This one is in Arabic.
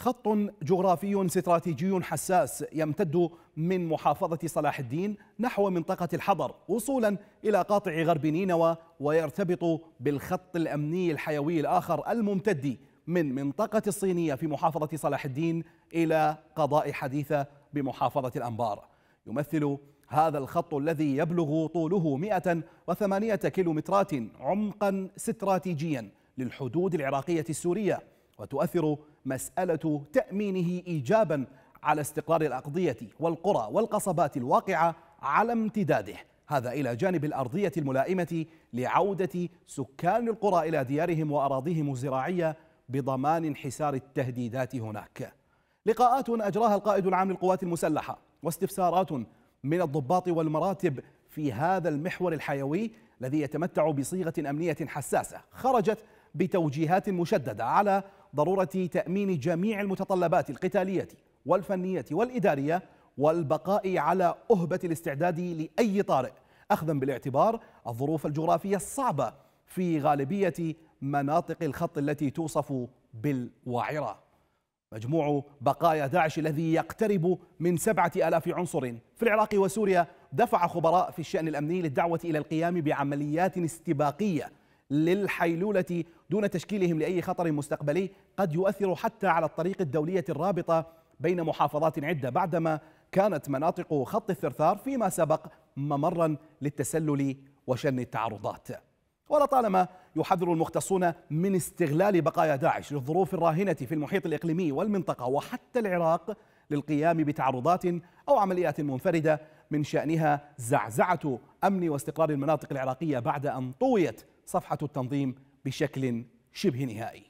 خط جغرافي استراتيجي حساس يمتد من محافظة صلاح الدين نحو منطقة الحضر وصولا إلى قاطع غرب نينوى ويرتبط بالخط الأمني الحيوي الآخر الممتد من منطقة الصينية في محافظة صلاح الدين إلى قضاء حديثة بمحافظة الأنبار يمثل هذا الخط الذي يبلغ طوله 108 كيلومترات عمقا استراتيجيا للحدود العراقية السورية وتؤثر مسألة تأمينه إيجابا على استقرار الأقضية والقرى والقصبات الواقعة على امتداده هذا إلى جانب الأرضية الملائمة لعودة سكان القرى إلى ديارهم وأراضيهم الزراعية بضمان انحسار التهديدات هناك لقاءات أجراها القائد العام للقوات المسلحة واستفسارات من الضباط والمراتب في هذا المحور الحيوي الذي يتمتع بصيغة أمنية حساسة خرجت بتوجيهات مشددة على ضرورة تأمين جميع المتطلبات القتالية والفنية والإدارية والبقاء على أهبة الاستعداد لأي طارئ أخذا بالاعتبار الظروف الجغرافية الصعبة في غالبية مناطق الخط التي توصف بالوعرة مجموع بقايا داعش الذي يقترب من سبعة ألاف عنصر في العراق وسوريا دفع خبراء في الشأن الأمني للدعوة إلى القيام بعمليات استباقية للحيلولة دون تشكيلهم لأي خطر مستقبلي قد يؤثر حتى على الطريق الدولية الرابطة بين محافظات عدة بعدما كانت مناطق خط الثرثار فيما سبق ممرا للتسلل وشن التعرضات ولطالما يحذر المختصون من استغلال بقايا داعش للظروف الراهنة في المحيط الإقليمي والمنطقة وحتى العراق للقيام بتعرضات أو عمليات منفردة من شأنها زعزعة أمن واستقرار المناطق العراقية بعد أن طويت صفحة التنظيم بشكل شبه نهائي